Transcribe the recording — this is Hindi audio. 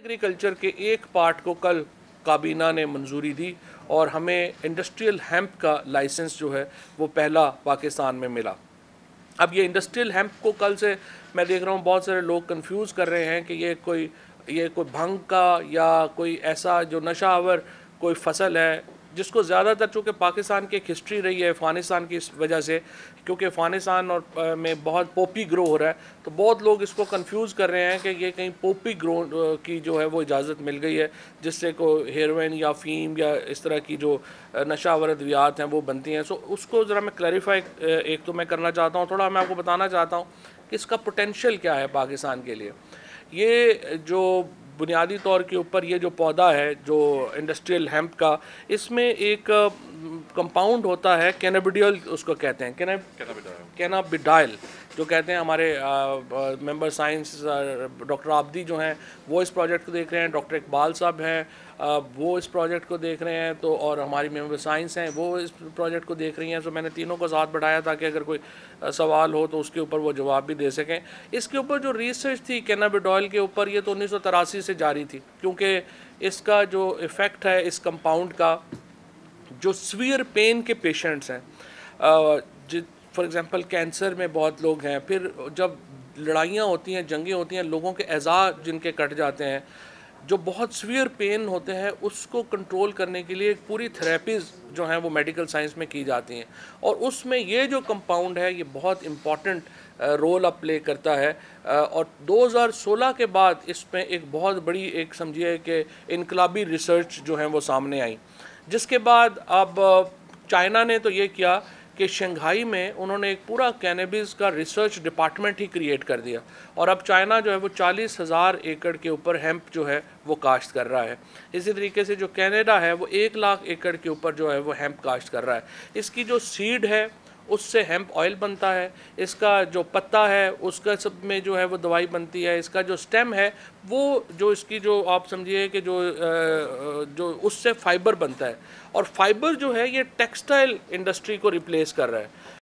एग्रीकल्चर के एक पार्ट को कल काबीना ने मंजूरी दी और हमें इंडस्ट्रियल हेम्प का लाइसेंस जो है वो पहला पाकिस्तान में मिला अब ये इंडस्ट्रियल हेम्प को कल से मैं देख रहा हूँ बहुत सारे लोग कंफ्यूज कर रहे हैं कि ये कोई ये कोई भंग का या कोई ऐसा जो नशावर कोई फसल है जिसको ज़्यादातर चूँकि पाकिस्तान की एक हिस्ट्री रही है अफ़गानिस्तान की इस वजह से क्योंकि अफ़गानिस्तान और आ, में बहुत पोपी ग्रो हो रहा है तो बहुत लोग इसको कंफ्यूज कर रहे हैं कि ये कहीं पोपी ग्रो की जो है वो इजाज़त मिल गई है जिससे को हेरोइन या फीम या इस तरह की जो नशावर अद्वियात हैं वो बनती हैं सो उसको ज़रा मैं क्लैरिफाई एक तो मैं करना चाहता हूँ थोड़ा मैं आपको बताना चाहता हूँ कि इसका पोटेंशल क्या है पाकिस्तान के लिए ये जो बुनियादी तौर के ऊपर ये जो पौधा है जो इंडस्ट्रियल हेम्प का इसमें एक कंपाउंड होता है कैनाबिडियल उसको कहते हैं कैनाबिडाइल जो कहते हैं हमारे मेंबर साइंस डॉक्टर आब्दी जो हैं वो इस प्रोजेक्ट को देख रहे हैं डॉक्टर इकबाल साहब हैं वो इस प्रोजेक्ट को देख रहे हैं तो और हमारी मेम्बर साइंस हैं वो इस प्रोजेक्ट को देख रही हैं तो मैंने तीनों को साथ बढ़ाया ताकि अगर कोई सवाल हो तो उसके ऊपर वो जवाब भी दे सकें इसके ऊपर जो रिसर्च थी कैनाबिडॉयल के ऊपर ये तो उन्नीस से जारी थी क्योंकि इसका जो इफ़ेक्ट है इस कंपाउंड का जो सीवियर पेन के पेशेंट्स हैं जित फॉर एग्ज़ाम्पल कैंसर में बहुत लोग हैं फिर जब लड़ाइयाँ होती हैं जंगें होती हैं लोगों के एज़ा जिनके कट जाते हैं जो बहुत सीवियर पेन होते हैं उसको कंट्रोल करने के लिए पूरी थेरेपीज़ जो हैं वो मेडिकल साइंस में की जाती हैं और उसमें ये जो कंपाउंड है ये बहुत इम्पॉर्टेंट रोल अप प्ले करता है uh, और 2016 के बाद इसमें एक बहुत बड़ी एक समझिए कि इनकलाबी रिसर्च जो है वो सामने आई जिसके बाद अब uh, चाइना ने तो ये किया कि शंघाई में उन्होंने एक पूरा कैनबिस का रिसर्च डिपार्टमेंट ही क्रिएट कर दिया और अब चाइना जो है वो चालीस हज़ार एकड़ के ऊपर हेम्प जो है वो काश्त कर रहा है इसी तरीके से जो कैनेडा है वो एक लाख एकड़ के ऊपर जो है वो हेम्प काश्त कर रहा है इसकी जो सीड है उससे हेम्प ऑयल बनता है इसका जो पत्ता है उसका सब में जो है वो दवाई बनती है इसका जो स्टेम है वो जो इसकी जो आप समझिए कि जो जो उससे फाइबर बनता है और फाइबर जो है ये टेक्सटाइल इंडस्ट्री को रिप्लेस कर रहा है